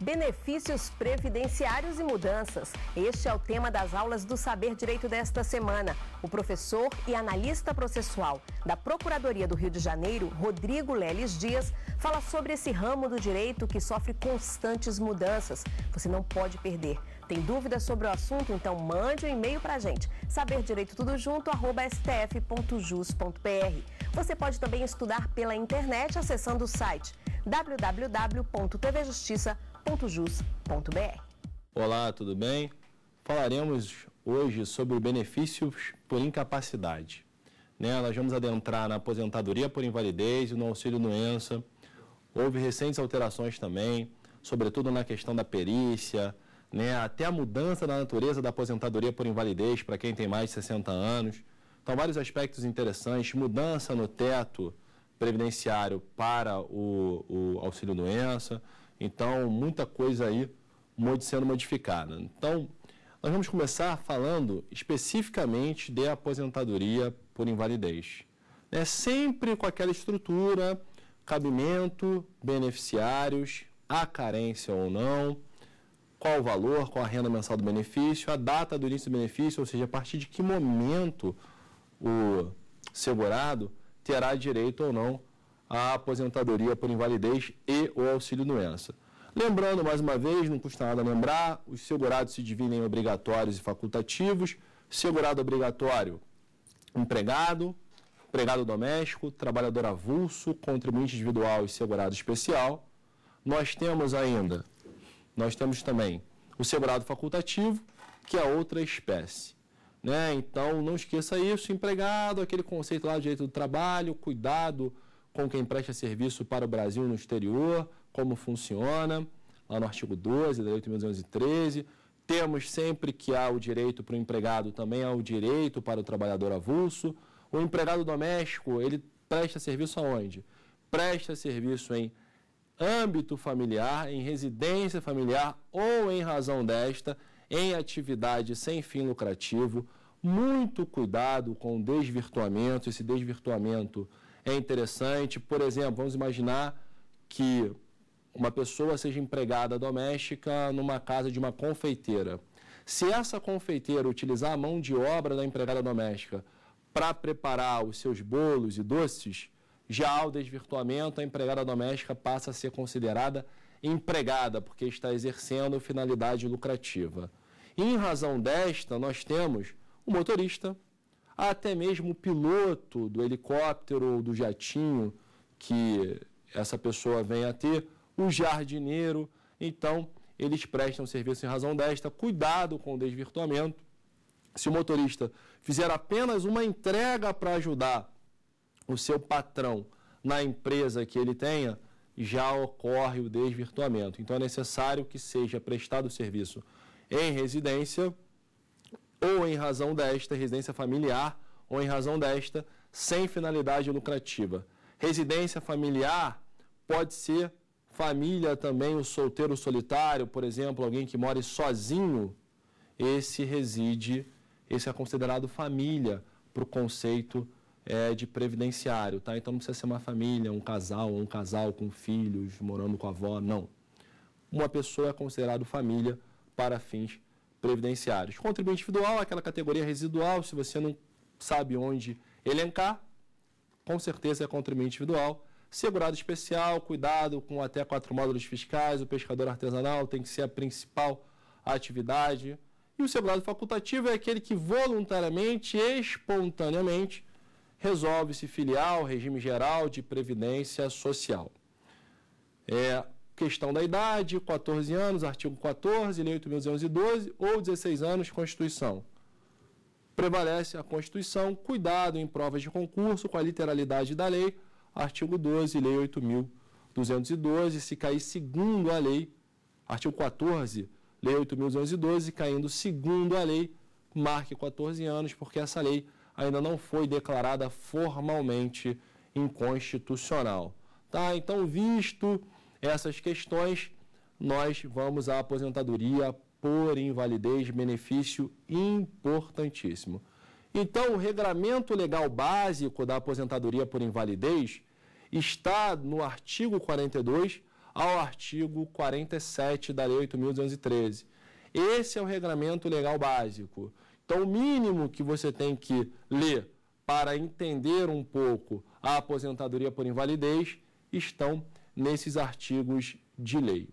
benefícios previdenciários e mudanças. Este é o tema das aulas do Saber Direito desta semana. O professor e analista processual da Procuradoria do Rio de Janeiro, Rodrigo Leles Dias, fala sobre esse ramo do direito que sofre constantes mudanças. Você não pode perder. Tem dúvidas sobre o assunto? Então mande um e-mail para a gente. saberdireitotudojunto@stf.jus.br. Você pode também estudar pela internet acessando o site www.tvjustiça.com www.jus.br. Olá, tudo bem? Falaremos hoje sobre benefícios por incapacidade. Né, nós vamos adentrar na aposentadoria por invalidez e no auxílio doença. Houve recentes alterações também, sobretudo na questão da perícia, né, até a mudança da natureza da aposentadoria por invalidez para quem tem mais de 60 anos. Então, vários aspectos interessantes, mudança no teto previdenciário para o, o auxílio doença. Então, muita coisa aí sendo modificada. Então, nós vamos começar falando especificamente de aposentadoria por invalidez. é Sempre com aquela estrutura, cabimento, beneficiários, a carência ou não, qual o valor, qual a renda mensal do benefício, a data do início do benefício, ou seja, a partir de que momento o segurado terá direito ou não a aposentadoria por invalidez e o auxílio-doença. Lembrando, mais uma vez, não custa nada lembrar, os segurados se dividem em obrigatórios e facultativos. Segurado obrigatório, empregado, empregado doméstico, trabalhador avulso, contribuinte individual e segurado especial. Nós temos ainda, nós temos também o segurado facultativo, que é outra espécie. Né? Então, não esqueça isso, empregado, aquele conceito lá do direito do trabalho, cuidado com quem presta serviço para o Brasil no exterior, como funciona, lá no artigo 12 da Lei 8.213. Temos sempre que há o direito para o empregado, também há o direito para o trabalhador avulso. O empregado doméstico, ele presta serviço aonde? Presta serviço em âmbito familiar, em residência familiar ou em razão desta, em atividade sem fim lucrativo. Muito cuidado com o desvirtuamento, esse desvirtuamento é interessante. Por exemplo, vamos imaginar que uma pessoa seja empregada doméstica numa casa de uma confeiteira. Se essa confeiteira utilizar a mão de obra da empregada doméstica para preparar os seus bolos e doces, já ao desvirtuamento, a empregada doméstica passa a ser considerada empregada, porque está exercendo finalidade lucrativa. E, em razão desta, nós temos o motorista, até mesmo o piloto do helicóptero ou do jatinho que essa pessoa vem a ter, o jardineiro. Então, eles prestam serviço em razão desta. Cuidado com o desvirtuamento. Se o motorista fizer apenas uma entrega para ajudar o seu patrão na empresa que ele tenha, já ocorre o desvirtuamento. Então, é necessário que seja prestado o serviço em residência ou em razão desta residência familiar ou em razão desta sem finalidade lucrativa. Residência familiar pode ser família também, o solteiro solitário, por exemplo, alguém que mora sozinho, esse reside, esse é considerado família para o conceito é, de previdenciário, tá? Então não precisa ser uma família, um casal, um casal com filhos, morando com a avó, não. Uma pessoa é considerado família para fins previdenciários. Contribuinte individual, aquela categoria residual, se você não sabe onde elencar, com certeza é contribuinte individual. Segurado especial, cuidado com até quatro módulos fiscais, o pescador artesanal tem que ser a principal atividade. E o segurado facultativo é aquele que voluntariamente, espontaneamente, resolve se filiar ao regime geral de previdência social. É, questão da idade, 14 anos, artigo 14, lei 8.212, ou 16 anos, Constituição. Prevalece a Constituição, cuidado em provas de concurso com a literalidade da lei, artigo 12, lei 8.212, se cair segundo a lei, artigo 14, lei 8.212, caindo segundo a lei, marque 14 anos, porque essa lei ainda não foi declarada formalmente inconstitucional. Tá? Então, visto essas questões, nós vamos à aposentadoria por invalidez, benefício importantíssimo. Então, o regramento legal básico da aposentadoria por invalidez está no artigo 42 ao artigo 47 da Lei 8.213. Esse é o regramento legal básico. Então, o mínimo que você tem que ler para entender um pouco a aposentadoria por invalidez estão nesses artigos de lei.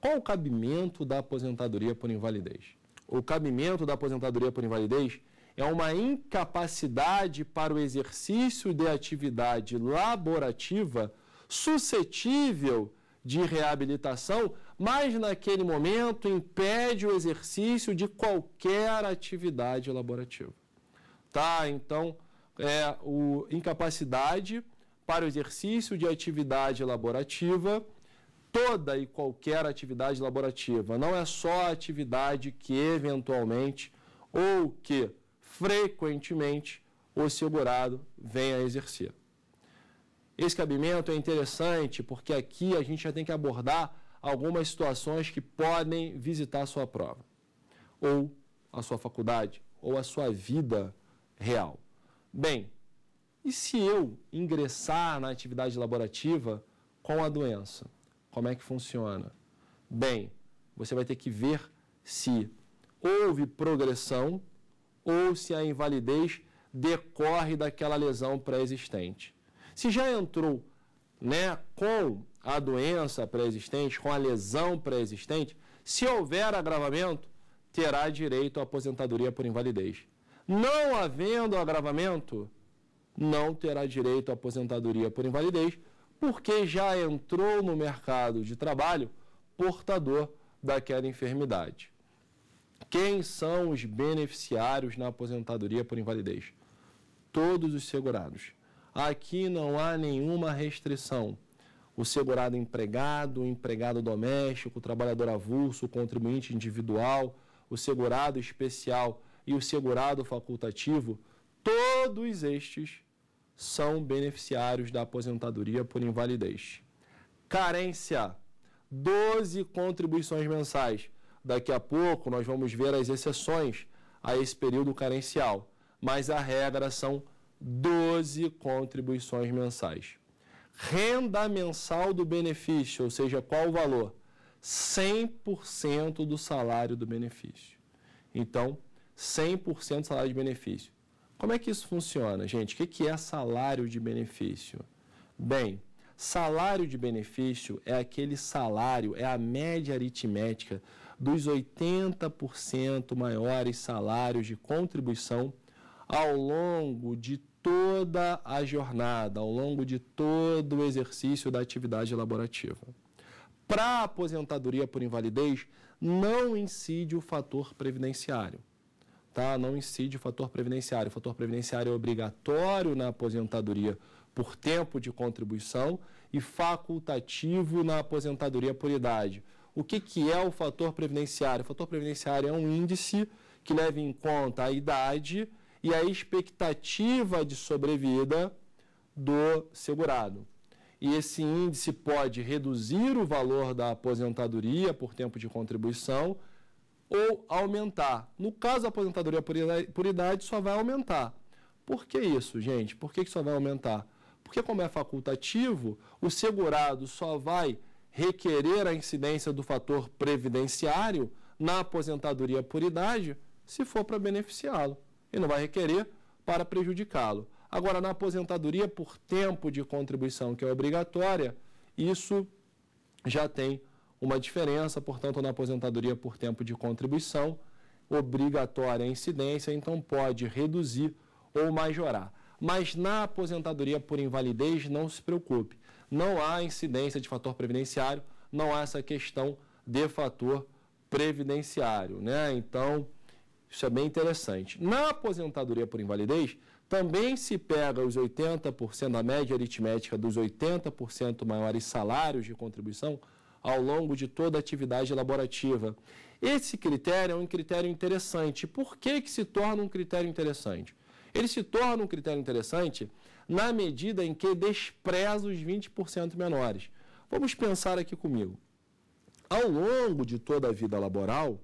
Qual o cabimento da aposentadoria por invalidez? O cabimento da aposentadoria por invalidez é uma incapacidade para o exercício de atividade laborativa suscetível de reabilitação, mas naquele momento impede o exercício de qualquer atividade laborativa. Tá? Então, é o incapacidade para o exercício de atividade laborativa, toda e qualquer atividade laborativa, não é só a atividade que eventualmente ou que frequentemente o segurado venha a exercer. Esse cabimento é interessante porque aqui a gente já tem que abordar algumas situações que podem visitar a sua prova, ou a sua faculdade, ou a sua vida real. Bem, e se eu ingressar na atividade laborativa com a doença? Como é que funciona? Bem, você vai ter que ver se houve progressão ou se a invalidez decorre daquela lesão pré-existente. Se já entrou né, com a doença pré-existente, com a lesão pré-existente, se houver agravamento, terá direito à aposentadoria por invalidez. Não havendo agravamento, não terá direito à aposentadoria por invalidez, porque já entrou no mercado de trabalho portador daquela enfermidade. Quem são os beneficiários na aposentadoria por invalidez? Todos os segurados. Aqui não há nenhuma restrição. O segurado empregado, o empregado doméstico, o trabalhador avulso, o contribuinte individual, o segurado especial e o segurado facultativo, todos estes são beneficiários da aposentadoria por invalidez. Carência: 12 contribuições mensais. Daqui a pouco nós vamos ver as exceções a esse período carencial, mas a regra são 12 contribuições mensais. Renda mensal do benefício, ou seja, qual o valor? 100% do salário do benefício. Então, 100% do salário de benefício. Como é que isso funciona, gente? O que é salário de benefício? Bem, salário de benefício é aquele salário, é a média aritmética dos 80% maiores salários de contribuição ao longo de toda a jornada, ao longo de todo o exercício da atividade laborativa. Para a aposentadoria por invalidez, não incide o fator previdenciário tá? não incide o fator previdenciário. O fator previdenciário é obrigatório na aposentadoria por tempo de contribuição e facultativo na aposentadoria por idade. O que, que é o fator previdenciário? O fator previdenciário é um índice que leva em conta a idade e a expectativa de sobrevida do segurado. E esse índice pode reduzir o valor da aposentadoria por tempo de contribuição ou aumentar. No caso da aposentadoria por idade, só vai aumentar. Por que isso, gente? Por que, que só vai aumentar? Porque, como é facultativo, o segurado só vai requerer a incidência do fator previdenciário na aposentadoria por idade se for para beneficiá-lo. E não vai requerer para prejudicá-lo. Agora, na aposentadoria por tempo de contribuição, que é obrigatória, isso já tem uma diferença, portanto, na aposentadoria por tempo de contribuição obrigatória a incidência, então pode reduzir ou majorar. Mas na aposentadoria por invalidez, não se preocupe, não há incidência de fator previdenciário, não há essa questão de fator previdenciário, né? Então, isso é bem interessante. Na aposentadoria por invalidez, também se pega os 80%, a média aritmética dos 80% maiores salários de contribuição, ao longo de toda a atividade laborativa. Esse critério é um critério interessante. Por que, que se torna um critério interessante? Ele se torna um critério interessante na medida em que despreza os 20% menores. Vamos pensar aqui comigo. Ao longo de toda a vida laboral,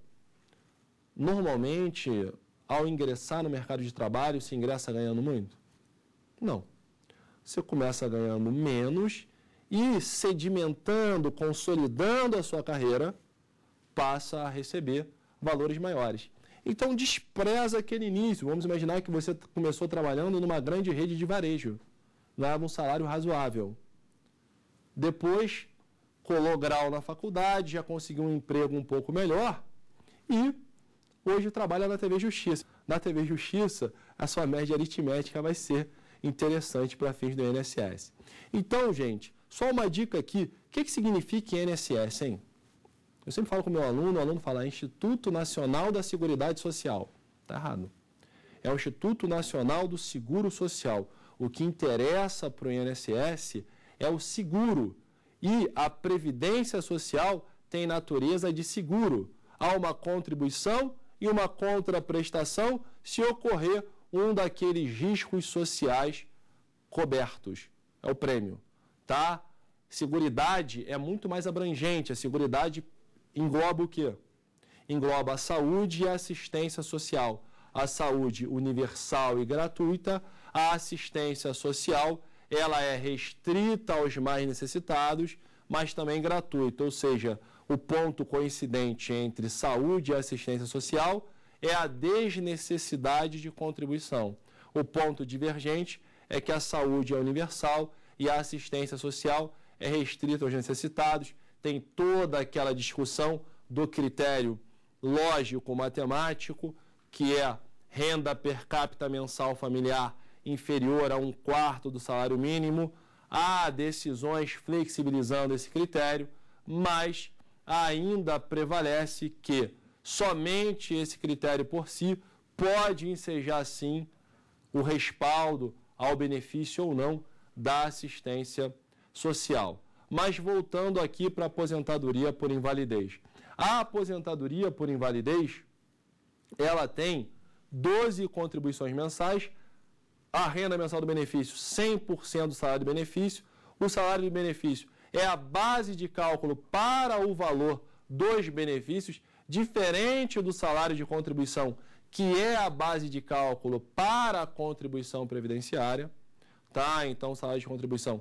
normalmente, ao ingressar no mercado de trabalho, se ingressa ganhando muito? Não. Você começa ganhando menos e sedimentando, consolidando a sua carreira, passa a receber valores maiores. Então despreza aquele início. Vamos imaginar que você começou trabalhando numa grande rede de varejo, ganhava um salário razoável. Depois colou grau na faculdade, já conseguiu um emprego um pouco melhor e hoje trabalha na TV Justiça. Na TV Justiça, a sua média aritmética vai ser interessante para fins do INSS. Então, gente, só uma dica aqui, o que, que significa INSS, hein? Eu sempre falo com meu aluno, o aluno fala Instituto Nacional da Seguridade Social. Está errado. É o Instituto Nacional do Seguro Social. O que interessa para o INSS é o seguro. E a Previdência Social tem natureza de seguro. Há uma contribuição e uma contraprestação se ocorrer um daqueles riscos sociais cobertos. É o prêmio tá? Seguridade é muito mais abrangente. A seguridade engloba o quê? Engloba a saúde e a assistência social. A saúde universal e gratuita, a assistência social, ela é restrita aos mais necessitados, mas também gratuita, ou seja, o ponto coincidente entre saúde e assistência social é a desnecessidade de contribuição. O ponto divergente é que a saúde é universal e a assistência social é restrita aos necessitados. Tem toda aquela discussão do critério lógico-matemático, que é renda per capita mensal familiar inferior a um quarto do salário mínimo. Há decisões flexibilizando esse critério, mas ainda prevalece que somente esse critério por si pode ensejar, sim, o respaldo ao benefício ou não da assistência social. Mas voltando aqui para a aposentadoria por invalidez. A aposentadoria por invalidez, ela tem 12 contribuições mensais, a renda mensal do benefício 100% do salário de benefício, o salário de benefício é a base de cálculo para o valor dos benefícios, diferente do salário de contribuição, que é a base de cálculo para a contribuição previdenciária tá? Então, o salário de contribuição,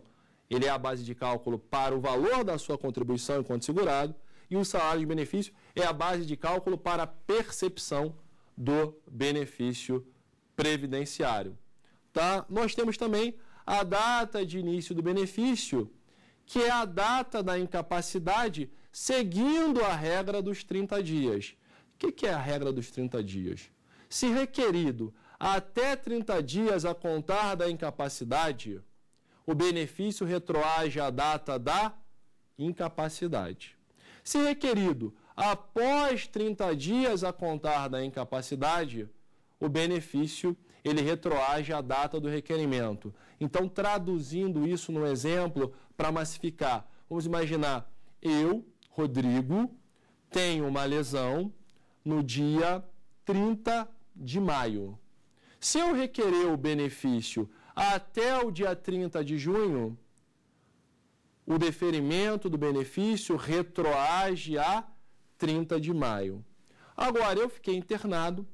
ele é a base de cálculo para o valor da sua contribuição enquanto segurado e o salário de benefício é a base de cálculo para a percepção do benefício previdenciário, tá? Nós temos também a data de início do benefício, que é a data da incapacidade, seguindo a regra dos 30 dias. O que, que é a regra dos 30 dias? Se requerido até 30 dias a contar da incapacidade, o benefício retroage à data da incapacidade. Se requerido após 30 dias a contar da incapacidade, o benefício ele retroage à data do requerimento. Então, traduzindo isso num exemplo para massificar, vamos imaginar eu, Rodrigo, tenho uma lesão no dia 30 de maio. Se eu requerer o benefício até o dia 30 de junho, o deferimento do benefício retroage a 30 de maio. Agora, eu fiquei internado,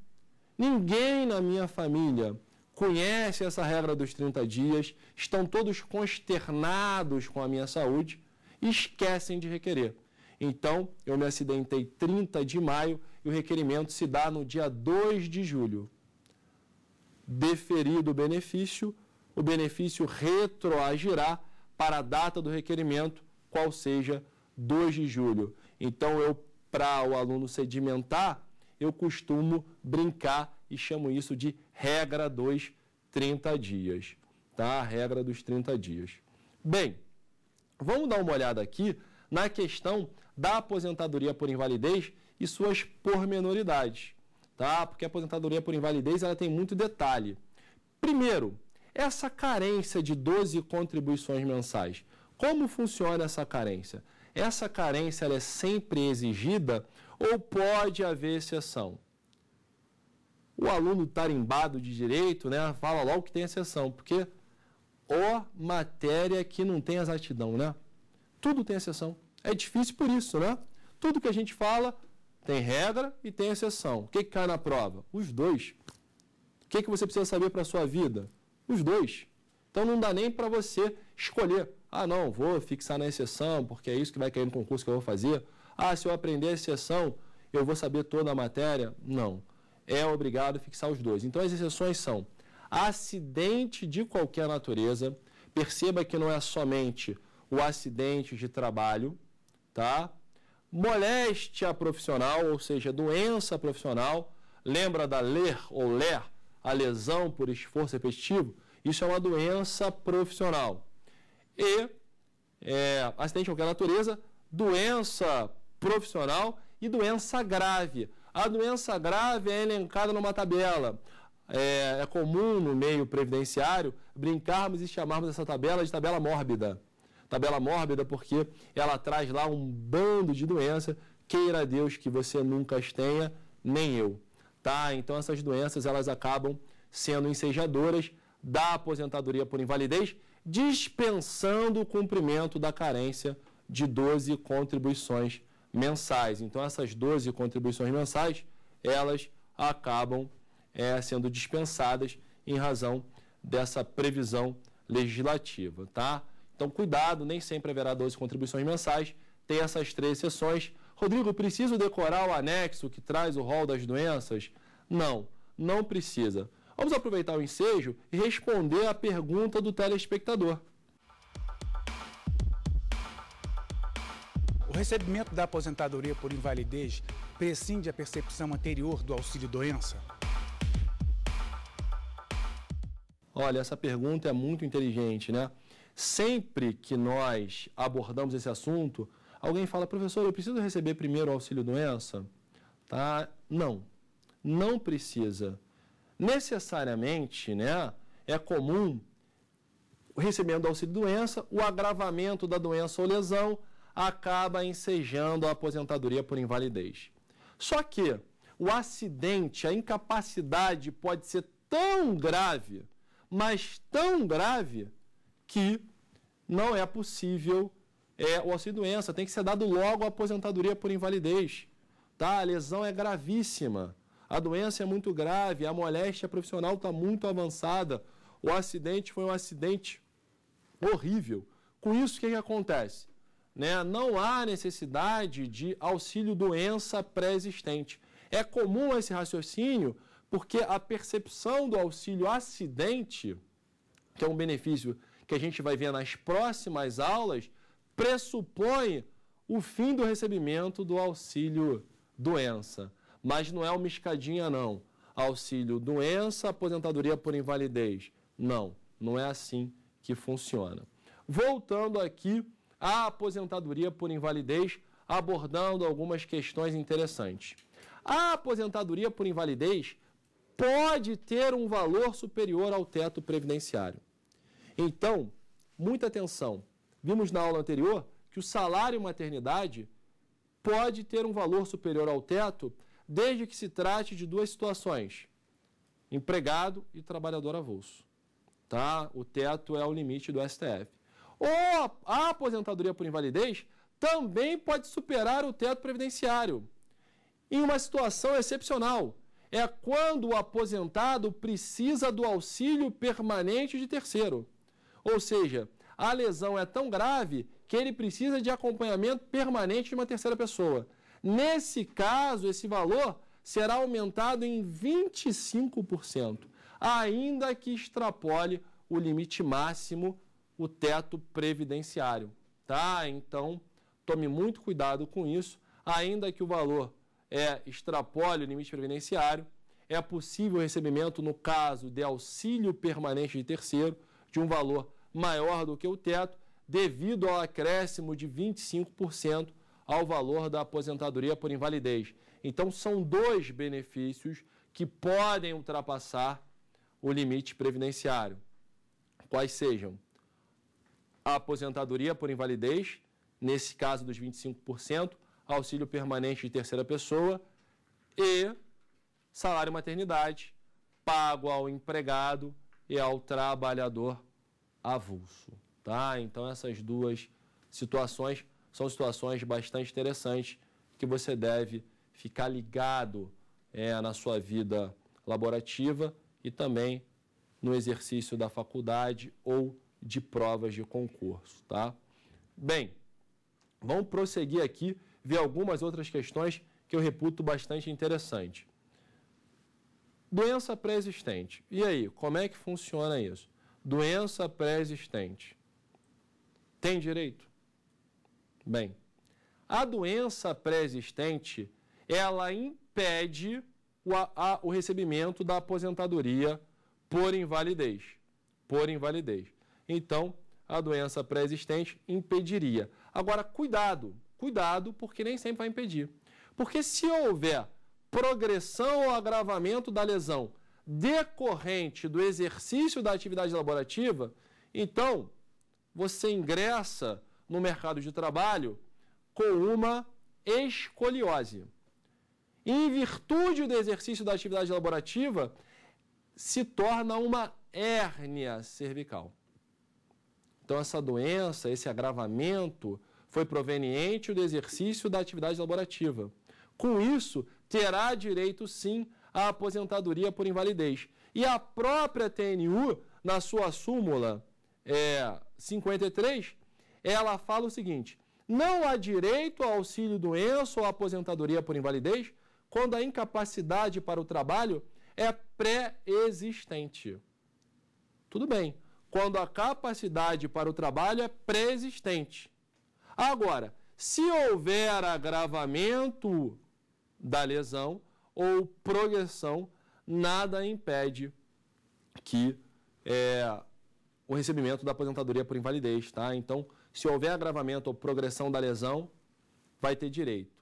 ninguém na minha família conhece essa regra dos 30 dias, estão todos consternados com a minha saúde e esquecem de requerer. Então, eu me acidentei 30 de maio e o requerimento se dá no dia 2 de julho. Deferido o benefício, o benefício retroagirá para a data do requerimento, qual seja 2 de julho. Então, eu, para o aluno sedimentar, eu costumo brincar e chamo isso de regra dos 30 dias. Tá? A regra dos 30 dias. Bem, vamos dar uma olhada aqui na questão da aposentadoria por invalidez e suas pormenoridades tá? Porque a aposentadoria por invalidez ela tem muito detalhe. Primeiro, essa carência de 12 contribuições mensais. Como funciona essa carência? Essa carência é sempre exigida ou pode haver exceção? O aluno tarimbado de direito, né, fala logo que tem exceção, porque ó matéria é que não tem exatidão, né? Tudo tem exceção. É difícil por isso, né? Tudo que a gente fala tem regra e tem exceção. O que, que cai na prova? Os dois. O que, que você precisa saber para a sua vida? Os dois. Então não dá nem para você escolher. Ah, não, vou fixar na exceção, porque é isso que vai cair no concurso que eu vou fazer. Ah, se eu aprender a exceção, eu vou saber toda a matéria? Não. É obrigado fixar os dois. Então as exceções são acidente de qualquer natureza. Perceba que não é somente o acidente de trabalho, tá? moléstia profissional, ou seja, doença profissional, lembra da ler ou ler, a lesão por esforço repetitivo, isso é uma doença profissional. E é, acidente de qualquer natureza, doença profissional e doença grave. A doença grave é elencada numa tabela. É, é comum no meio previdenciário brincarmos e chamarmos essa tabela de tabela mórbida tabela mórbida porque ela traz lá um bando de doença, queira Deus que você nunca as tenha, nem eu. Tá? Então essas doenças elas acabam sendo ensejadoras da aposentadoria por invalidez, dispensando o cumprimento da carência de 12 contribuições mensais. Então essas 12 contribuições mensais, elas acabam é, sendo dispensadas em razão dessa previsão legislativa, tá? Então, cuidado, nem sempre haverá é 12 contribuições mensais. Tem essas três sessões. Rodrigo, preciso decorar o anexo que traz o rol das doenças? Não, não precisa. Vamos aproveitar o ensejo e responder a pergunta do telespectador. O recebimento da aposentadoria por invalidez prescinde a percepção anterior do auxílio-doença? Olha, essa pergunta é muito inteligente, né? Sempre que nós abordamos esse assunto, alguém fala, professor, eu preciso receber primeiro o auxílio doença? Tá? Não, não precisa. Necessariamente, né, é comum, recebendo auxílio doença, o agravamento da doença ou lesão acaba ensejando a aposentadoria por invalidez. Só que o acidente, a incapacidade pode ser tão grave, mas tão grave, que não é possível é, o auxílio-doença, tem que ser dado logo a aposentadoria por invalidez. Tá? A lesão é gravíssima, a doença é muito grave, a moléstia profissional está muito avançada, o acidente foi um acidente horrível. Com isso, o que, que acontece? Né? Não há necessidade de auxílio-doença pré-existente. É comum esse raciocínio porque a percepção do auxílio-acidente, que é um benefício que a gente vai ver nas próximas aulas, pressupõe o fim do recebimento do auxílio doença. Mas não é uma escadinha, não. Auxílio doença, aposentadoria por invalidez. Não, não é assim que funciona. Voltando aqui à aposentadoria por invalidez, abordando algumas questões interessantes. A aposentadoria por invalidez pode ter um valor superior ao teto previdenciário. Então, muita atenção. Vimos na aula anterior que o salário maternidade pode ter um valor superior ao teto desde que se trate de duas situações: empregado e trabalhador avulso. Tá? O teto é o limite do STF. Ou a aposentadoria por invalidez também pode superar o teto previdenciário. Em uma situação excepcional, é quando o aposentado precisa do auxílio permanente de terceiro. Ou seja, a lesão é tão grave que ele precisa de acompanhamento permanente de uma terceira pessoa. Nesse caso, esse valor será aumentado em 25%, ainda que extrapole o limite máximo, o teto previdenciário. Tá? Então, tome muito cuidado com isso, ainda que o valor é, extrapole o limite previdenciário, é possível o recebimento no caso de auxílio permanente de terceiro, de um valor maior do que o teto, devido ao acréscimo de 25% ao valor da aposentadoria por invalidez. Então, são dois benefícios que podem ultrapassar o limite previdenciário. Quais sejam? A aposentadoria por invalidez, nesse caso dos 25%, auxílio permanente de terceira pessoa e salário maternidade pago ao empregado e ao trabalhador avulso. Tá? Então, essas duas situações são situações bastante interessantes que você deve ficar ligado é, na sua vida laborativa e também no exercício da faculdade ou de provas de concurso, tá? Bem, vamos prosseguir aqui, ver algumas outras questões que eu reputo bastante interessante. Doença pré-existente. E aí, como é que funciona isso? Doença pré-existente. Tem direito? Bem, a doença pré-existente, ela impede o, a, o recebimento da aposentadoria por invalidez. Por invalidez. Então, a doença pré-existente impediria. Agora, cuidado, cuidado, porque nem sempre vai impedir. Porque se houver progressão ou agravamento da lesão decorrente do exercício da atividade laborativa, então você ingressa no mercado de trabalho com uma escoliose. Em virtude do exercício da atividade laborativa, se torna uma hérnia cervical. Então, essa doença, esse agravamento, foi proveniente do exercício da atividade laborativa. Com isso, terá direito sim à aposentadoria por invalidez. E a própria TNU, na sua súmula é, 53, ela fala o seguinte: não há direito ao auxílio doença ou aposentadoria por invalidez quando a incapacidade para o trabalho é pré-existente. Tudo bem, quando a capacidade para o trabalho é pré-existente. Agora, se houver agravamento da lesão ou progressão, nada impede que é, o recebimento da aposentadoria por invalidez, tá? Então, se houver agravamento ou progressão da lesão, vai ter direito,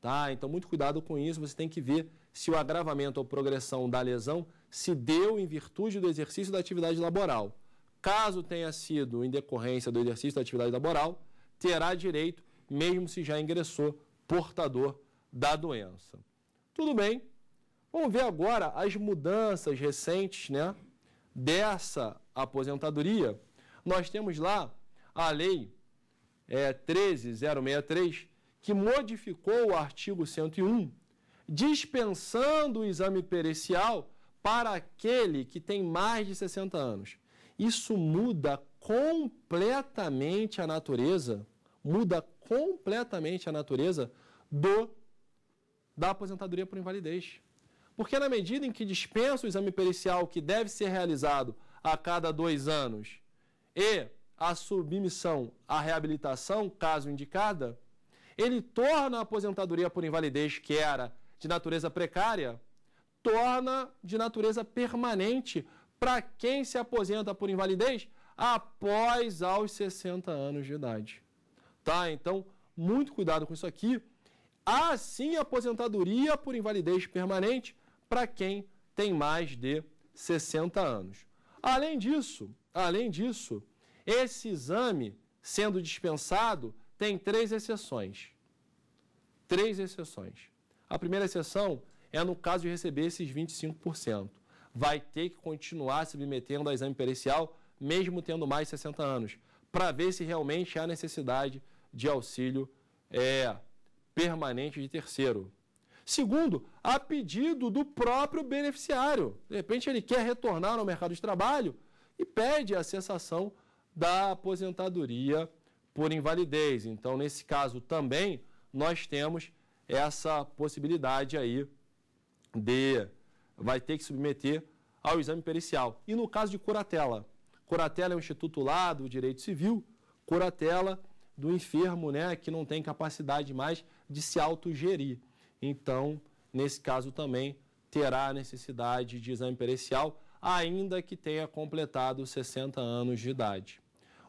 tá? Então, muito cuidado com isso, você tem que ver se o agravamento ou progressão da lesão se deu em virtude do exercício da atividade laboral. Caso tenha sido em decorrência do exercício da atividade laboral, terá direito, mesmo se já ingressou portador da doença. Tudo bem. Vamos ver agora as mudanças recentes né, dessa aposentadoria. Nós temos lá a Lei é, 13063, que modificou o artigo 101, dispensando o exame pericial para aquele que tem mais de 60 anos. Isso muda completamente a natureza, muda completamente a natureza do da aposentadoria por invalidez. Porque na medida em que dispensa o exame pericial que deve ser realizado a cada dois anos e a submissão à reabilitação, caso indicada, ele torna a aposentadoria por invalidez, que era de natureza precária, torna de natureza permanente para quem se aposenta por invalidez após aos 60 anos de idade. Tá? Então, muito cuidado com isso aqui. Há sim aposentadoria por invalidez permanente para quem tem mais de 60 anos. Além disso, além disso, esse exame sendo dispensado tem três exceções. Três exceções. A primeira exceção é no caso de receber esses 25%. Vai ter que continuar se submetendo ao exame pericial, mesmo tendo mais de 60 anos, para ver se realmente há necessidade de auxílio é, permanente de terceiro. Segundo, a pedido do próprio beneficiário. De repente, ele quer retornar ao mercado de trabalho e pede a cessação da aposentadoria por invalidez. Então, nesse caso também, nós temos essa possibilidade aí de vai ter que submeter ao exame pericial. E no caso de curatela, curatela é um instituto lá do direito civil, curatela do enfermo, né, que não tem capacidade mais de se autogerir. Então, nesse caso também terá necessidade de exame pericial, ainda que tenha completado 60 anos de idade.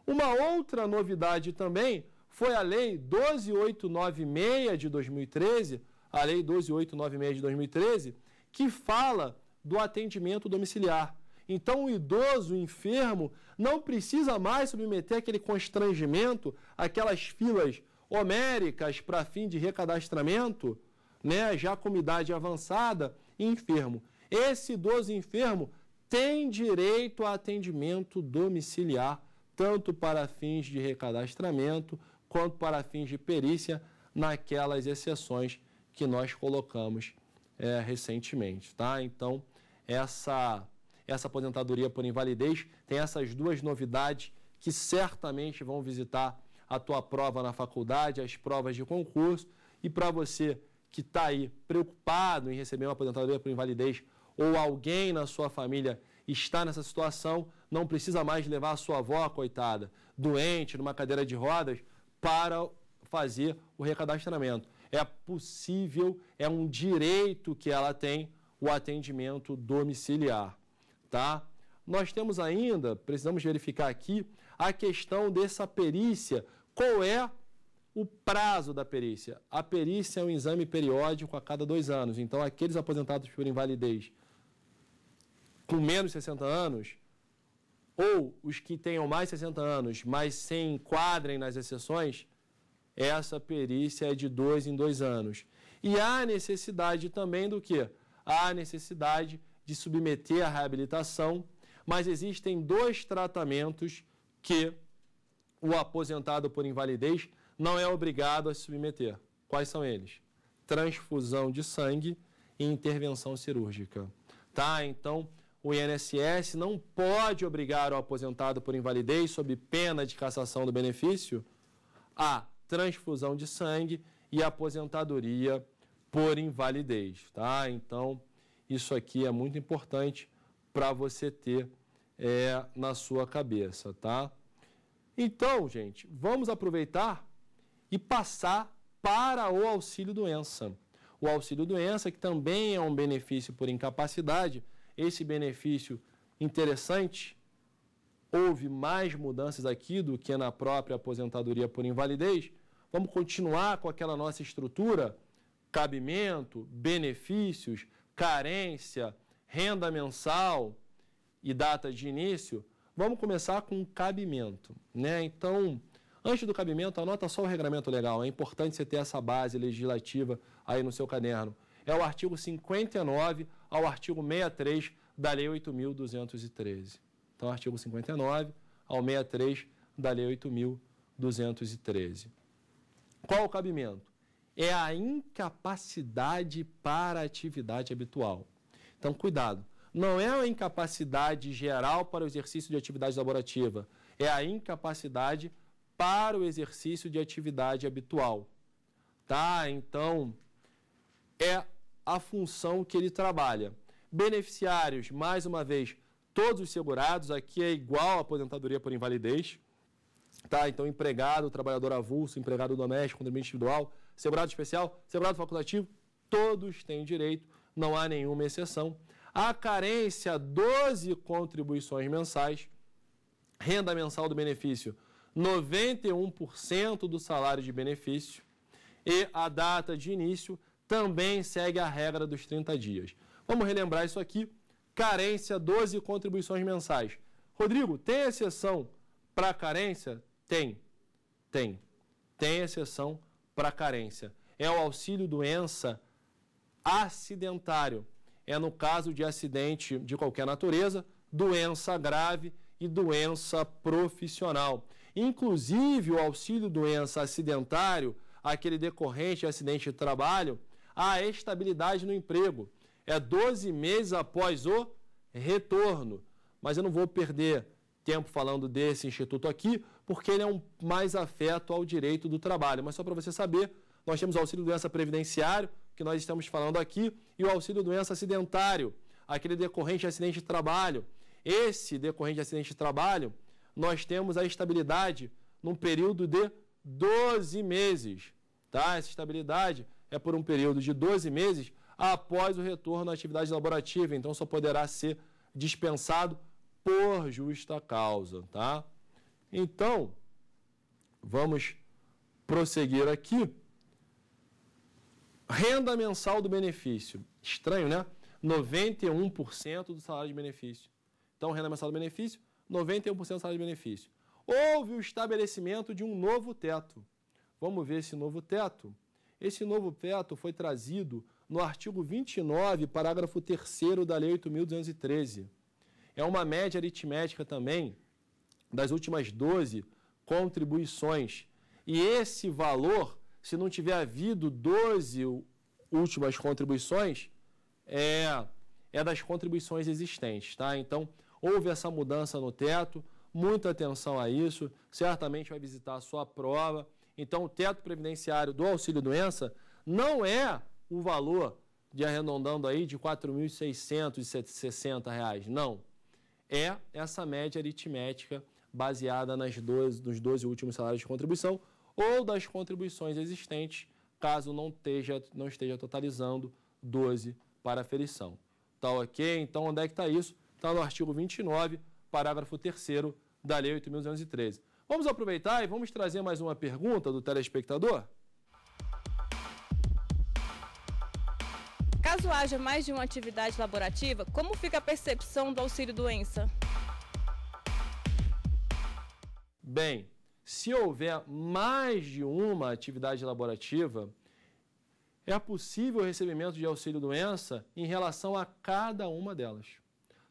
Uma outra novidade também foi a Lei 12896 de 2013, a Lei 12896 de 2013, que fala do atendimento domiciliar. Então, o idoso, o enfermo, não precisa mais submeter aquele constrangimento, aquelas filas homéricas para fim de recadastramento, né, já com idade avançada enfermo. Esse idoso enfermo tem direito a atendimento domiciliar, tanto para fins de recadastramento quanto para fins de perícia, naquelas exceções que nós colocamos é, recentemente. Tá? Então, essa essa aposentadoria por invalidez. Tem essas duas novidades que certamente vão visitar a tua prova na faculdade, as provas de concurso. E para você que está aí preocupado em receber uma aposentadoria por invalidez ou alguém na sua família está nessa situação, não precisa mais levar a sua avó, coitada, doente, numa cadeira de rodas, para fazer o recadastramento. É possível, é um direito que ela tem o atendimento domiciliar tá? Nós temos ainda, precisamos verificar aqui, a questão dessa perícia. Qual é o prazo da perícia? A perícia é um exame periódico a cada dois anos. Então, aqueles aposentados por invalidez com menos de 60 anos, ou os que tenham mais de 60 anos, mas se enquadrem nas exceções, essa perícia é de dois em dois anos. E há necessidade também do que? Há necessidade de submeter à reabilitação, mas existem dois tratamentos que o aposentado por invalidez não é obrigado a submeter. Quais são eles? Transfusão de sangue e intervenção cirúrgica. Tá? Então, o INSS não pode obrigar o aposentado por invalidez, sob pena de cassação do benefício, a transfusão de sangue e aposentadoria por invalidez, tá? Então, isso aqui é muito importante para você ter é, na sua cabeça, tá? Então, gente, vamos aproveitar e passar para o auxílio doença. O auxílio doença, que também é um benefício por incapacidade, esse benefício interessante, houve mais mudanças aqui do que na própria aposentadoria por invalidez. Vamos continuar com aquela nossa estrutura: cabimento, benefícios, carência, renda mensal e data de início, vamos começar com o cabimento. Né? Então, antes do cabimento, anota só o regramento legal. É importante você ter essa base legislativa aí no seu caderno. É o artigo 59 ao artigo 63 da Lei 8.213. Então, artigo 59 ao 63 da Lei 8.213. Qual o cabimento? é a incapacidade para a atividade habitual. Então, cuidado. Não é a incapacidade geral para o exercício de atividade laborativa, é a incapacidade para o exercício de atividade habitual. Tá? Então, é a função que ele trabalha. Beneficiários, mais uma vez, todos os segurados, aqui é igual à aposentadoria por invalidez. Tá? Então, empregado, trabalhador avulso, empregado doméstico, contribuinte individual, Sebrado especial, sebrado facultativo, todos têm direito, não há nenhuma exceção. A carência, 12 contribuições mensais. Renda mensal do benefício, 91% do salário de benefício. E a data de início também segue a regra dos 30 dias. Vamos relembrar isso aqui. Carência, 12 contribuições mensais. Rodrigo, tem exceção para carência? Tem. Tem. Tem exceção para carência. É o auxílio doença acidentário. É no caso de acidente de qualquer natureza, doença grave e doença profissional. Inclusive, o auxílio doença acidentário, aquele decorrente de acidente de trabalho, a estabilidade no emprego. É 12 meses após o retorno. Mas eu não vou perder tempo falando desse instituto aqui, porque ele é um mais afeto ao direito do trabalho. Mas só para você saber, nós temos o auxílio doença previdenciário, que nós estamos falando aqui, e o auxílio doença acidentário, aquele decorrente de acidente de trabalho. Esse decorrente de acidente de trabalho, nós temos a estabilidade num período de 12 meses. Tá? Essa estabilidade é por um período de 12 meses após o retorno à atividade laborativa, então só poderá ser dispensado por justa causa, tá? Então, vamos prosseguir aqui. Renda mensal do benefício. Estranho, né? 91% do salário de benefício. Então, renda mensal do benefício, 91% do salário de benefício. Houve o estabelecimento de um novo teto. Vamos ver esse novo teto? Esse novo teto foi trazido no artigo 29, parágrafo 3 da Lei 8.213. É uma média aritmética também das últimas 12 contribuições. E esse valor, se não tiver havido 12 últimas contribuições, é, é das contribuições existentes, tá? Então, houve essa mudança no teto, muita atenção a isso, certamente vai visitar a sua prova. Então, o teto previdenciário do auxílio-doença não é o valor de arredondando aí de R$ 4.660, não. É essa média aritmética baseada nas 12, nos 12 últimos salários de contribuição ou das contribuições existentes, caso não esteja, não esteja totalizando 12 para aferição. Tá ok? Então, onde é que está isso? Está no artigo 29, parágrafo 3 da Lei 8.213. Vamos aproveitar e vamos trazer mais uma pergunta do telespectador? Caso haja mais de uma atividade laborativa, como fica a percepção do auxílio-doença? Bem, se houver mais de uma atividade laborativa, é possível o recebimento de auxílio-doença em relação a cada uma delas.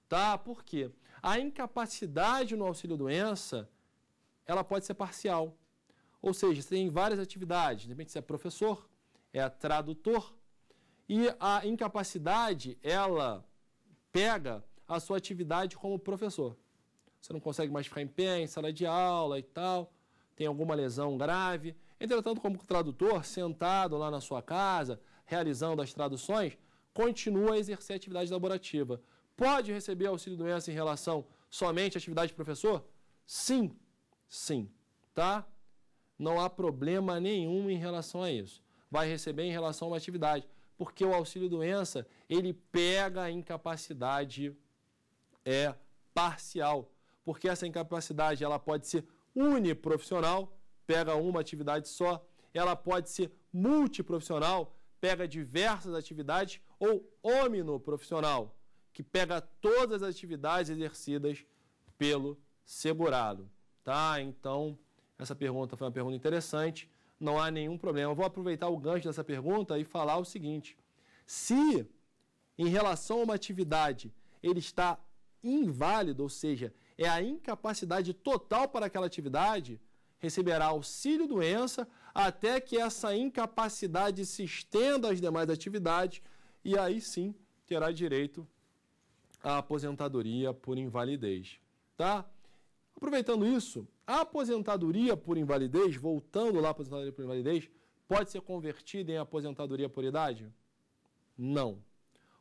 Tá? Por quê? A incapacidade no auxílio-doença, ela pode ser parcial. Ou seja, você tem várias atividades. De repente você é professor, é tradutor. E a incapacidade, ela pega a sua atividade como professor você não consegue mais ficar em pé em sala de aula e tal, tem alguma lesão grave. Entretanto, como tradutor, sentado lá na sua casa, realizando as traduções, continua a exercer a atividade laborativa. Pode receber auxílio doença em relação somente à atividade de professor? Sim, sim, tá? Não há problema nenhum em relação a isso. Vai receber em relação a uma atividade, porque o auxílio doença, ele pega a incapacidade é parcial porque essa incapacidade ela pode ser uniprofissional, pega uma atividade só, ela pode ser multiprofissional, pega diversas atividades, ou ominoprofissional, que pega todas as atividades exercidas pelo segurado. Tá? Então, essa pergunta foi uma pergunta interessante, não há nenhum problema. Eu vou aproveitar o gancho dessa pergunta e falar o seguinte: se em relação a uma atividade ele está inválido, ou seja, é a incapacidade total para aquela atividade, receberá auxílio doença até que essa incapacidade se estenda às demais atividades e aí sim terá direito à aposentadoria por invalidez, tá? Aproveitando isso, a aposentadoria por invalidez, voltando lá a aposentadoria por invalidez, pode ser convertida em aposentadoria por idade? Não.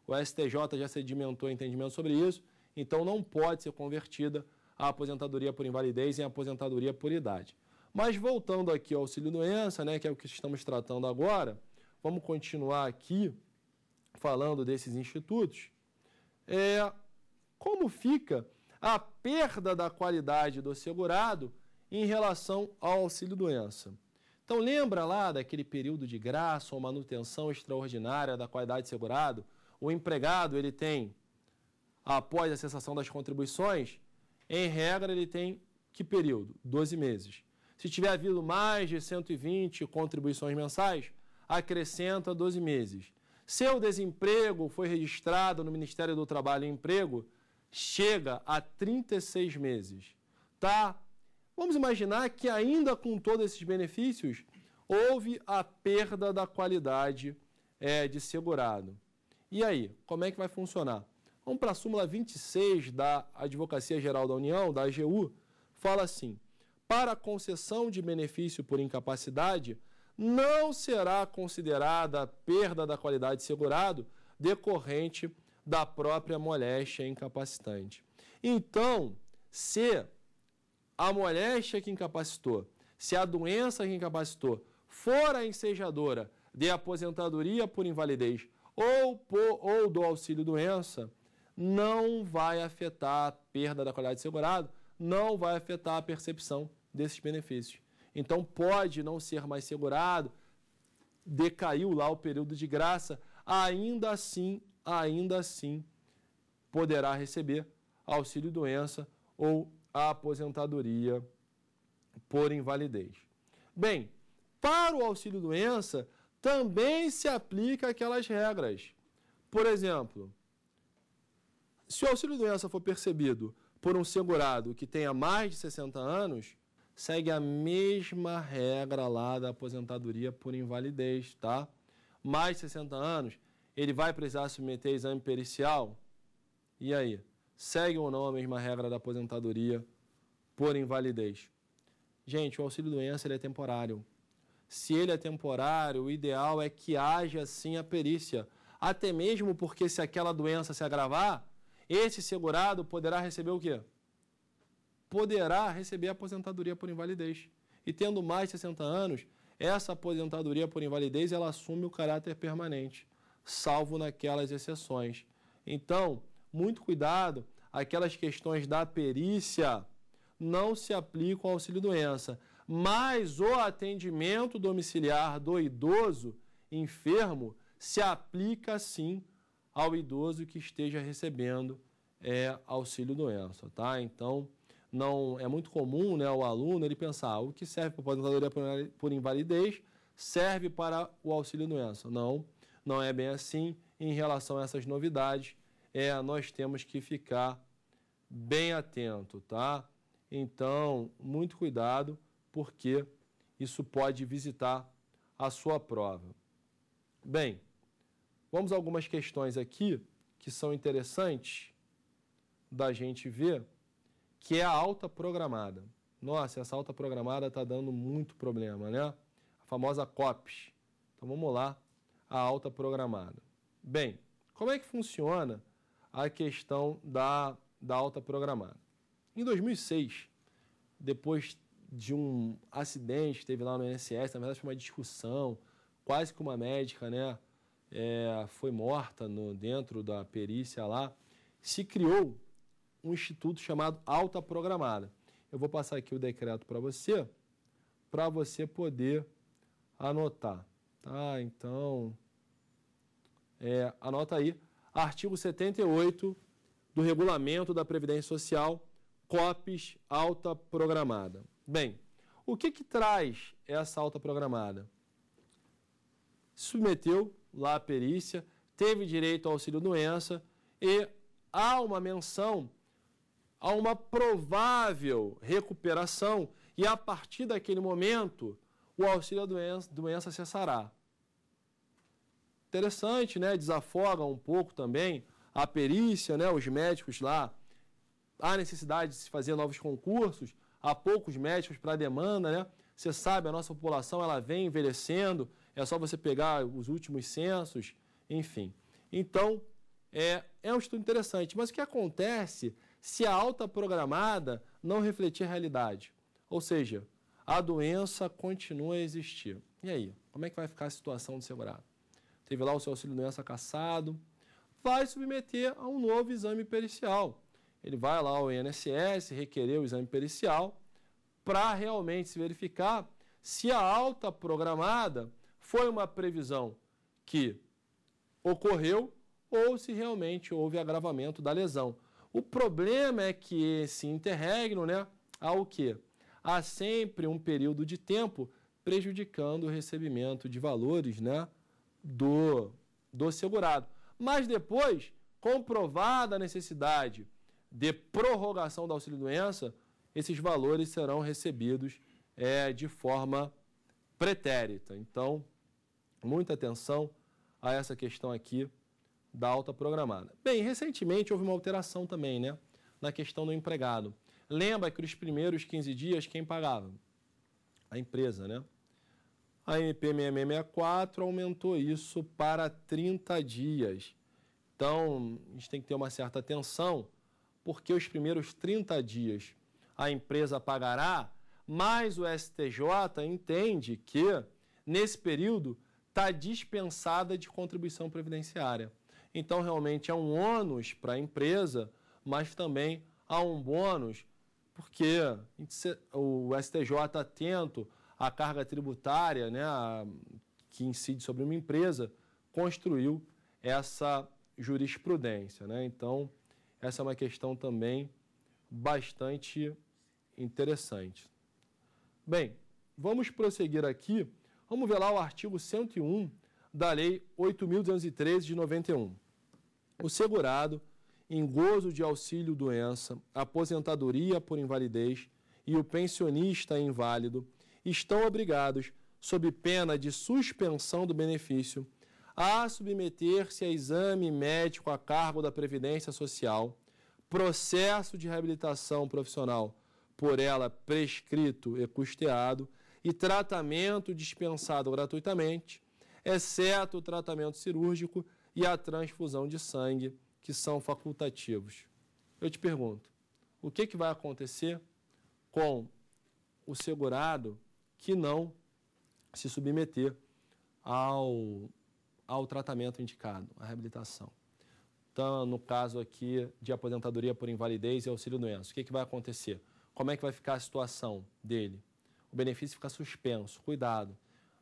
O STJ já sedimentou entendimento sobre isso então não pode ser convertida a aposentadoria por invalidez em aposentadoria por idade. Mas voltando aqui ao auxílio doença, né, que é o que estamos tratando agora, vamos continuar aqui falando desses institutos. É, como fica a perda da qualidade do segurado em relação ao auxílio doença? Então lembra lá daquele período de graça ou manutenção extraordinária da qualidade de segurado? O empregado ele tem após a cessação das contribuições, em regra, ele tem que período? 12 meses. Se tiver havido mais de 120 contribuições mensais, acrescenta 12 meses. Seu desemprego foi registrado no Ministério do Trabalho e Emprego, chega a 36 meses. Tá? Vamos imaginar que ainda com todos esses benefícios, houve a perda da qualidade é, de segurado. E aí, como é que vai funcionar? Vamos para a súmula 26 da Advocacia Geral da União, da AGU, fala assim: para concessão de benefício por incapacidade, não será considerada a perda da qualidade de segurado decorrente da própria moléstia incapacitante. Então, se a moléstia que incapacitou, se a doença que incapacitou for a ensejadora de aposentadoria por invalidez ou, por, ou do auxílio doença, não vai afetar a perda da qualidade de segurado, não vai afetar a percepção desses benefícios. Então pode não ser mais segurado, decaiu lá o período de graça, ainda assim, ainda assim poderá receber auxílio doença ou a aposentadoria por invalidez. Bem, para o auxílio doença também se aplica aquelas regras. Por exemplo, se o auxílio doença for percebido por um segurado que tenha mais de 60 anos, segue a mesma regra lá da aposentadoria por invalidez, tá? Mais de 60 anos, ele vai precisar submeter exame pericial? E aí? Segue ou não a mesma regra da aposentadoria por invalidez? Gente, o auxílio-doença é temporário. Se ele é temporário, o ideal é que haja sim a perícia. Até mesmo porque se aquela doença se agravar, esse segurado poderá receber o quê? Poderá receber aposentadoria por invalidez. E tendo mais de 60 anos, essa aposentadoria por invalidez ela assume o caráter permanente, salvo naquelas exceções. Então, muito cuidado, aquelas questões da perícia não se aplicam ao auxílio doença, mas o atendimento domiciliar do idoso enfermo se aplica sim ao idoso que esteja recebendo é, auxílio doença, tá? Então, não é muito comum, né, o aluno ele pensar, ah, o que serve para aposentadoria por invalidez serve para o auxílio doença. Não, não é bem assim. Em relação a essas novidades, é nós temos que ficar bem atento, tá? Então, muito cuidado, porque isso pode visitar a sua prova. Bem, Vamos a algumas questões aqui que são interessantes da gente ver, que é a alta programada. Nossa, essa alta programada está dando muito problema, né? A famosa COPS. Então vamos lá, a alta programada. Bem, como é que funciona a questão da, da alta programada? Em 2006, depois de um acidente que teve lá no INSS, na verdade foi uma discussão, quase que uma médica, né? é, foi morta no, dentro da perícia lá, se criou um instituto chamado alta programada. Eu vou passar aqui o decreto para você, para você poder anotar. Tá? Então, é, anota aí. Artigo 78 do Regulamento da Previdência Social, COPES alta programada. Bem, o que, que traz essa alta programada? Submeteu lá a perícia, teve direito ao auxílio doença e há uma menção a uma provável recuperação e a partir daquele momento o auxílio doença, doença cessará. Interessante, né? Desafoga um pouco também a perícia, né? Os médicos lá há necessidade de se fazer novos concursos, há poucos médicos para a demanda, né? Você sabe, a nossa população ela vem envelhecendo é só você pegar os últimos censos, enfim. Então, é, é um estudo interessante. Mas o que acontece se a alta programada não refletir a realidade? Ou seja, a doença continua a existir. E aí? Como é que vai ficar a situação do segurado? Teve lá o seu auxílio doença cassado, vai submeter a um novo exame pericial. Ele vai lá ao INSS, requerer o exame pericial, para realmente se verificar se a alta programada foi uma previsão que ocorreu ou se realmente houve agravamento da lesão. O problema é que esse interregno, né, há o quê? Há sempre um período de tempo prejudicando o recebimento de valores, né, do, do segurado. Mas depois, comprovada a necessidade de prorrogação do auxílio-doença, esses valores serão recebidos é, de forma pretérita. Então, Muita atenção a essa questão aqui da alta programada. Bem, recentemente houve uma alteração também, né? Na questão do empregado. Lembra que os primeiros 15 dias quem pagava? A empresa, né? A MP 64 aumentou isso para 30 dias. Então, a gente tem que ter uma certa atenção, porque os primeiros 30 dias a empresa pagará, mas o STJ entende que, nesse período, está dispensada de contribuição previdenciária. Então, realmente é um ônus para a empresa, mas também há um bônus, porque o STJ tá atento à carga tributária né, que incide sobre uma empresa, construiu essa jurisprudência. Né? Então, essa é uma questão também bastante interessante. Bem, vamos prosseguir aqui. Vamos ver lá o artigo 101 da Lei 8.213 de 91. O segurado, em gozo de auxílio-doença, aposentadoria por invalidez e o pensionista inválido estão obrigados, sob pena de suspensão do benefício, a submeter-se a exame médico a cargo da Previdência Social, processo de reabilitação profissional por ela prescrito e custeado e tratamento dispensado gratuitamente, exceto o tratamento cirúrgico e a transfusão de sangue, que são facultativos. Eu te pergunto, o que, que vai acontecer com o segurado que não se submeter ao, ao tratamento indicado, à reabilitação? Então, no caso aqui de aposentadoria por invalidez e auxílio-doença, o que, que vai acontecer? Como é que vai ficar a situação dele? o benefício fica suspenso. Cuidado.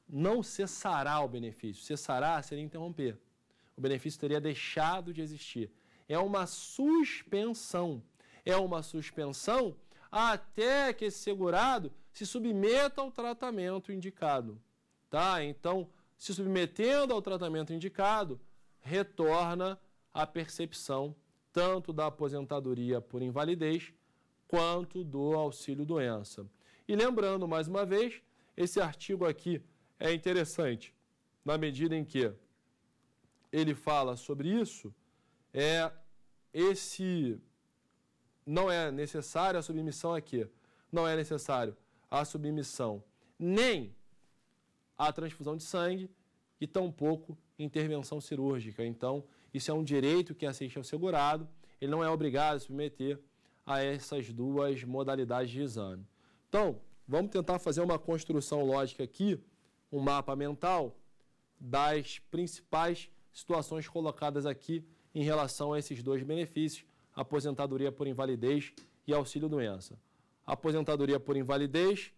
Não cessará o benefício. Cessará seria interromper. O benefício teria deixado de existir. É uma suspensão. É uma suspensão até que esse segurado se submeta ao tratamento indicado. Tá? Então, se submetendo ao tratamento indicado, retorna a percepção tanto da aposentadoria por invalidez quanto do auxílio doença. E lembrando mais uma vez, esse artigo aqui é interessante na medida em que ele fala sobre isso, é esse não é necessário a submissão aqui. Não é necessário a submissão nem a transfusão de sangue e tampouco intervenção cirúrgica. Então, isso é um direito que assiste ao segurado, ele não é obrigado a submeter a essas duas modalidades de exame. Então, vamos tentar fazer uma construção lógica aqui, um mapa mental das principais situações colocadas aqui em relação a esses dois benefícios, aposentadoria por invalidez e auxílio-doença. Aposentadoria por invalidez,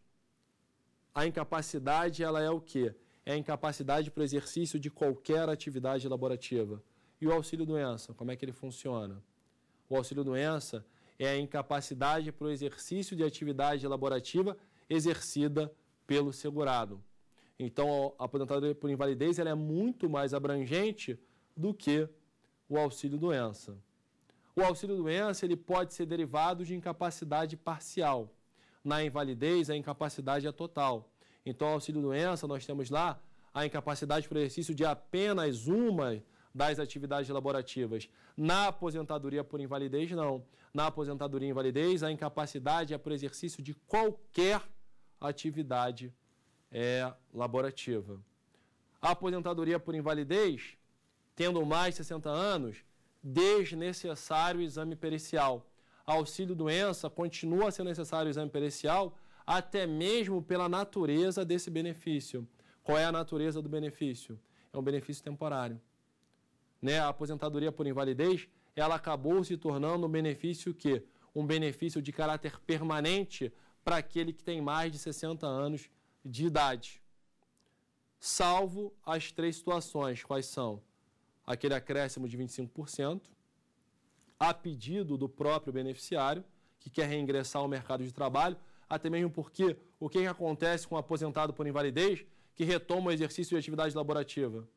a incapacidade ela é o quê? É a incapacidade para o exercício de qualquer atividade laborativa. E o auxílio-doença, como é que ele funciona? O auxílio-doença é a incapacidade para o exercício de atividade laborativa exercida pelo segurado. Então, a aposentadoria por invalidez ela é muito mais abrangente do que o auxílio-doença. O auxílio-doença ele pode ser derivado de incapacidade parcial. Na invalidez, a incapacidade é total. Então, auxílio-doença, nós temos lá a incapacidade para o exercício de apenas uma das atividades laborativas. Na aposentadoria por invalidez, não. Na aposentadoria invalidez, a incapacidade é para o exercício de qualquer atividade é, laborativa. A aposentadoria por invalidez, tendo mais de 60 anos, desnecessário o exame pericial. Auxílio doença continua sendo necessário o exame pericial, até mesmo pela natureza desse benefício. Qual é a natureza do benefício? É um benefício temporário né, a aposentadoria por invalidez, ela acabou se tornando um benefício que um benefício de caráter permanente para aquele que tem mais de 60 anos de idade. Salvo as três situações, quais são? Aquele acréscimo de 25%, a pedido do próprio beneficiário, que quer reingressar ao mercado de trabalho, até mesmo porque o que acontece com o aposentado por invalidez que retoma o exercício de atividade laborativa?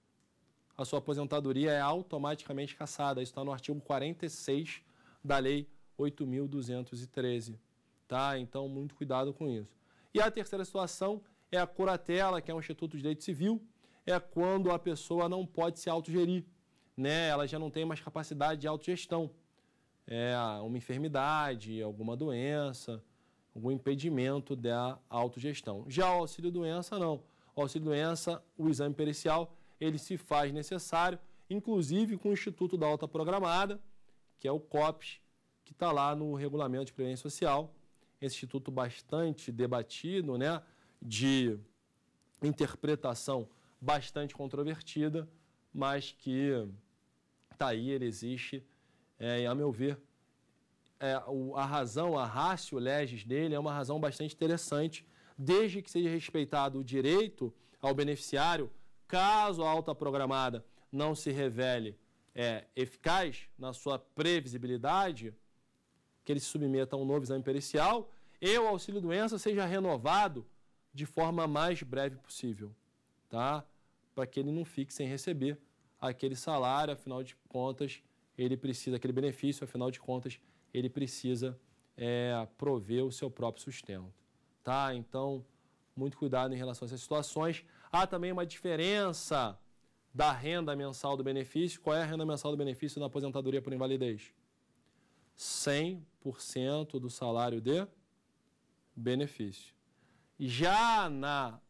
a sua aposentadoria é automaticamente cassada. Isso está no artigo 46 da Lei 8.213. Tá? Então, muito cuidado com isso. E a terceira situação é a curatela, que é um Instituto de Direito Civil, é quando a pessoa não pode se autogerir. Né? Ela já não tem mais capacidade de autogestão. É uma enfermidade, alguma doença, algum impedimento da autogestão. Já o auxílio-doença, não. O auxílio-doença, o exame pericial ele se faz necessário, inclusive com o Instituto da Alta Programada, que é o COPS, que está lá no Regulamento de Previdência Social, esse instituto bastante debatido, né, de interpretação bastante controvertida, mas que está aí, ele existe, é, a meu ver, é, a razão, a ratio legis dele é uma razão bastante interessante, desde que seja respeitado o direito ao beneficiário Caso a alta programada não se revele é, eficaz na sua previsibilidade, que ele se submeta a um novo exame pericial e o auxílio doença seja renovado de forma mais breve possível, tá? Para que ele não fique sem receber aquele salário, afinal de contas, ele precisa, aquele benefício, afinal de contas, ele precisa é, prover o seu próprio sustento, tá? Então, muito cuidado em relação a essas situações. Há também uma diferença da renda mensal do benefício. Qual é a renda mensal do benefício na aposentadoria por invalidez? 100% do salário de benefício. Já na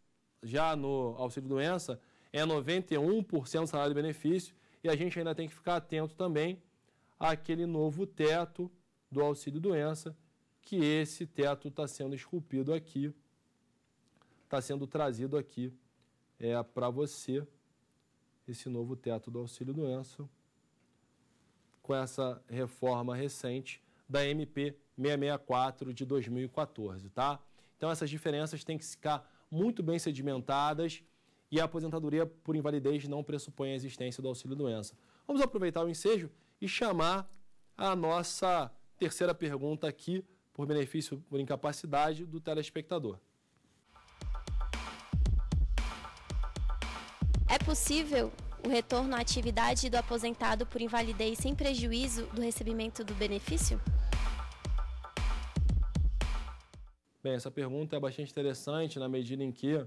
já no auxílio doença é 91% do salário de benefício e a gente ainda tem que ficar atento também àquele novo teto do auxílio doença, que esse teto está sendo esculpido aqui, está sendo trazido aqui é para você esse novo teto do auxílio doença com essa reforma recente da MP 664 de 2014, tá? Então essas diferenças têm que ficar muito bem sedimentadas e a aposentadoria por invalidez não pressupõe a existência do auxílio doença. Vamos aproveitar o ensejo e chamar a nossa terceira pergunta aqui por benefício por incapacidade do telespectador. É possível o retorno à atividade do aposentado por invalidez sem prejuízo do recebimento do benefício? Bem, essa pergunta é bastante interessante na medida em que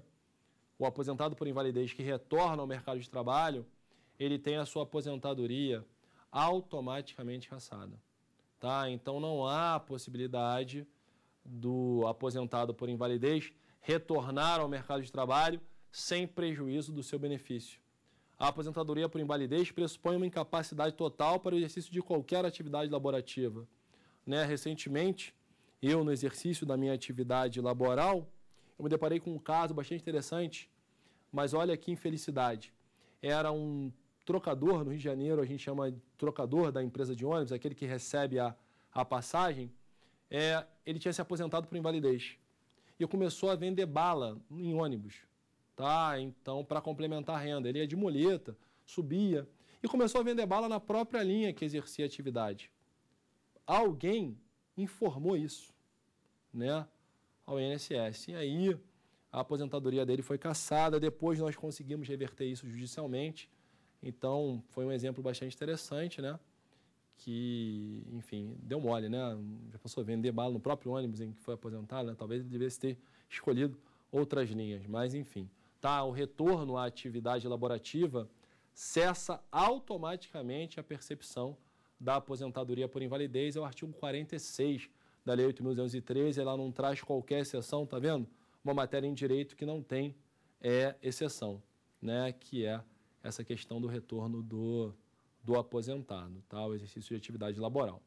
o aposentado por invalidez que retorna ao mercado de trabalho, ele tem a sua aposentadoria automaticamente cassada. Tá? Então não há possibilidade do aposentado por invalidez retornar ao mercado de trabalho sem prejuízo do seu benefício. A aposentadoria por invalidez pressupõe uma incapacidade total para o exercício de qualquer atividade laborativa. Né? Recentemente, eu, no exercício da minha atividade laboral, eu me deparei com um caso bastante interessante, mas olha que infelicidade. Era um trocador, no Rio de Janeiro a gente chama trocador da empresa de ônibus, aquele que recebe a, a passagem, é, ele tinha se aposentado por invalidez. E começou a vender bala em ônibus tá? Então, para complementar a renda. Ele ia de muleta, subia e começou a vender bala na própria linha que exercia atividade. Alguém informou isso, né? Ao INSS. E aí, a aposentadoria dele foi cassada. Depois nós conseguimos reverter isso judicialmente. Então, foi um exemplo bastante interessante, né? Que, enfim, deu mole, né? Já a vender bala no próprio ônibus em que foi aposentado, né? Talvez ele devesse ter escolhido outras linhas, mas enfim tá, o retorno à atividade laborativa, cessa automaticamente a percepção da aposentadoria por invalidez, é o artigo 46 da Lei 8.213, ela não traz qualquer exceção, tá vendo? Uma matéria em direito que não tem é exceção, né? que é essa questão do retorno do, do aposentado, tá? o exercício de atividade laboral.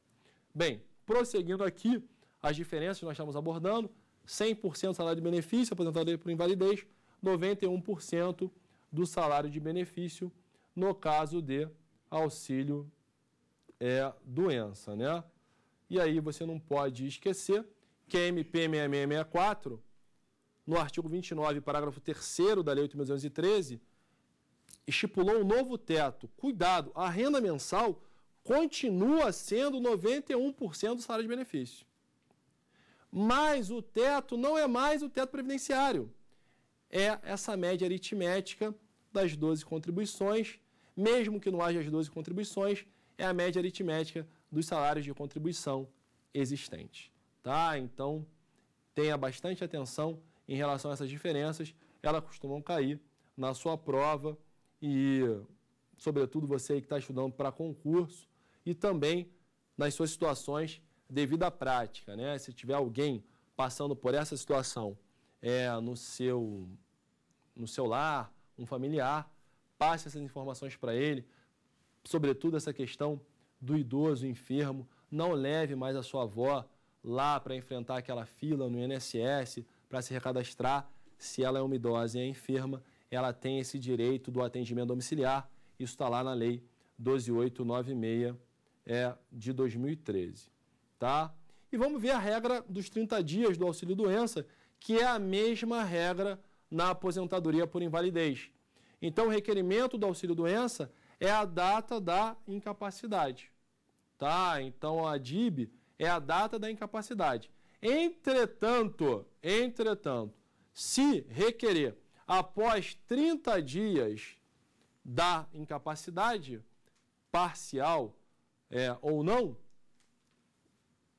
Bem, prosseguindo aqui, as diferenças que nós estamos abordando, 100% salário de benefício, aposentadoria por invalidez, 91% do salário de benefício no caso de auxílio é, doença, né? E aí você não pode esquecer que a MP 6664, no artigo 29, parágrafo 3 da Lei 8.213, estipulou um novo teto. Cuidado, a renda mensal continua sendo 91% do salário de benefício. Mas o teto não é mais o teto previdenciário é essa média aritmética das 12 contribuições, mesmo que não haja as 12 contribuições, é a média aritmética dos salários de contribuição existentes. Tá? Então, tenha bastante atenção em relação a essas diferenças, elas costumam cair na sua prova e, sobretudo, você que está estudando para concurso e também nas suas situações devido à prática. Né? Se tiver alguém passando por essa situação é, no seu no seu lar, um familiar, passe essas informações para ele, sobretudo essa questão do idoso enfermo, não leve mais a sua avó lá para enfrentar aquela fila no INSS para se recadastrar, se ela é uma idosa e é enferma, ela tem esse direito do atendimento domiciliar. Isso está lá na lei 12896 é, de 2013, tá? E vamos ver a regra dos 30 dias do auxílio doença, que é a mesma regra na aposentadoria por invalidez. Então, o requerimento do auxílio-doença é a data da incapacidade. Tá? Então, a DIB é a data da incapacidade. Entretanto, entretanto, se requerer após 30 dias da incapacidade parcial é, ou não,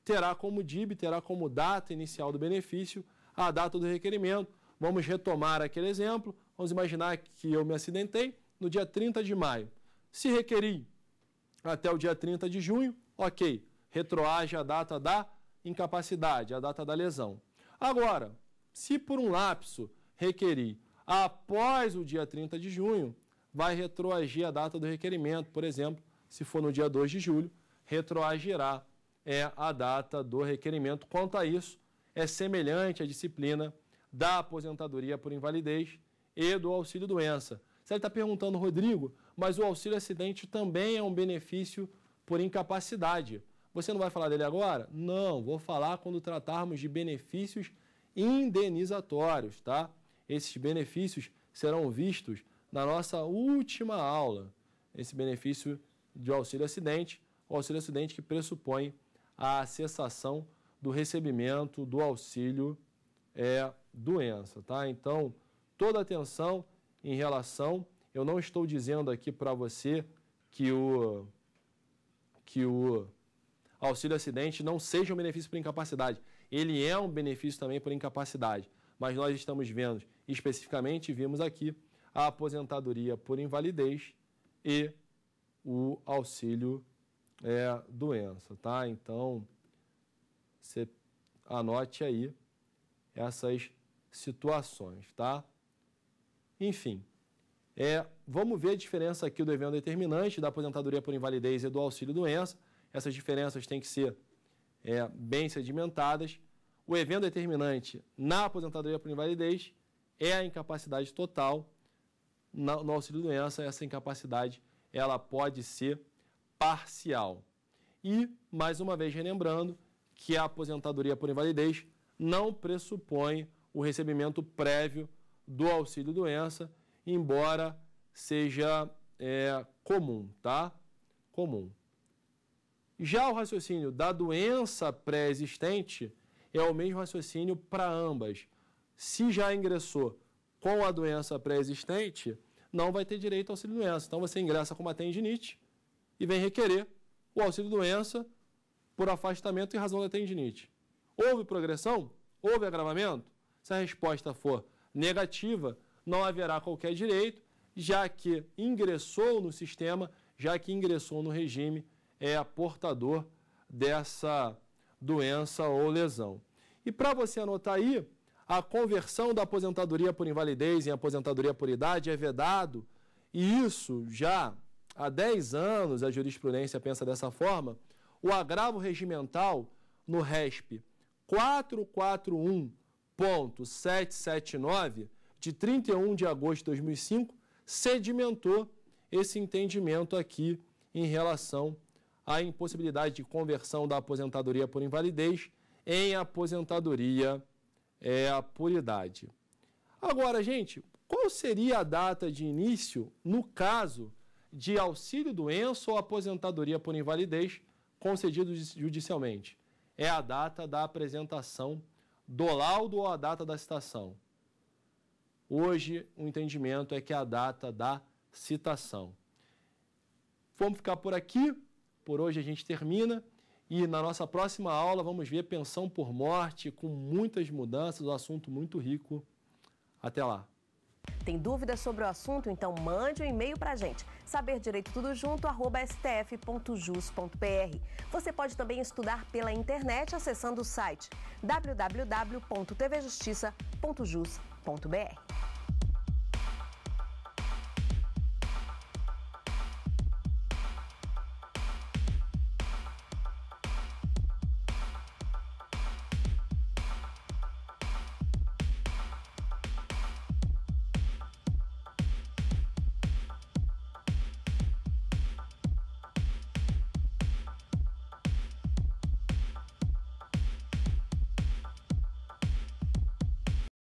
terá como DIB, terá como data inicial do benefício a data do requerimento. Vamos retomar aquele exemplo. Vamos imaginar que eu me acidentei no dia 30 de maio. Se requeri até o dia 30 de junho, ok, retroage a data da incapacidade, a data da lesão. Agora, se por um lapso requerir após o dia 30 de junho, vai retroagir a data do requerimento, por exemplo, se for no dia 2 de julho, retroagirá é a data do requerimento. Quanto a isso, é semelhante à disciplina da aposentadoria por invalidez e do auxílio doença. Você está perguntando, Rodrigo, mas o auxílio acidente também é um benefício por incapacidade. Você não vai falar dele agora? Não, vou falar quando tratarmos de benefícios indenizatórios, tá? Esses benefícios serão vistos na nossa última aula. Esse benefício de auxílio acidente, o auxílio acidente que pressupõe a cessação do recebimento do auxílio é, doença, tá? Então, toda atenção em relação, eu não estou dizendo aqui para você que o que o auxílio acidente não seja um benefício por incapacidade. Ele é um benefício também por incapacidade, mas nós estamos vendo especificamente vimos aqui a aposentadoria por invalidez e o auxílio é, doença, tá? Então, você anote aí essas situações, tá? Enfim, é, vamos ver a diferença aqui do evento determinante, da aposentadoria por invalidez e do auxílio-doença. Essas diferenças têm que ser é, bem sedimentadas. O evento determinante na aposentadoria por invalidez é a incapacidade total. no auxílio-doença, essa incapacidade ela pode ser parcial. E, mais uma vez, relembrando, que a aposentadoria por invalidez não pressupõe o recebimento prévio do auxílio doença, embora seja é, comum, tá? Comum. Já o raciocínio da doença pré-existente é o mesmo raciocínio para ambas. Se já ingressou com a doença pré-existente, não vai ter direito ao auxílio doença. Então você ingressa com uma tendinite e vem requerer o auxílio doença por afastamento em razão da tendinite. Houve progressão? Houve agravamento? Se a resposta for negativa, não haverá qualquer direito, já que ingressou no sistema, já que ingressou no regime, é portador dessa doença ou lesão. E para você anotar aí, a conversão da aposentadoria por invalidez em aposentadoria por idade é vedado, e isso já há 10 anos a jurisprudência pensa dessa forma o agravo regimental no RESP 441.779, de 31 de agosto de 2005, sedimentou esse entendimento aqui em relação à impossibilidade de conversão da aposentadoria por invalidez em aposentadoria é, por idade. Agora, gente, qual seria a data de início no caso de auxílio doença ou aposentadoria por invalidez concedido judicialmente? É a data da apresentação do laudo ou a data da citação? Hoje, o entendimento é que é a data da citação. Vamos ficar por aqui. Por hoje a gente termina. E na nossa próxima aula vamos ver pensão por morte com muitas mudanças, um assunto muito rico. Até lá. Tem dúvidas sobre o assunto? Então mande um e-mail para a gente. saberdireitotudojunto@stf.jus.br. Você pode também estudar pela internet acessando o site www.tvjustiça.jus.br.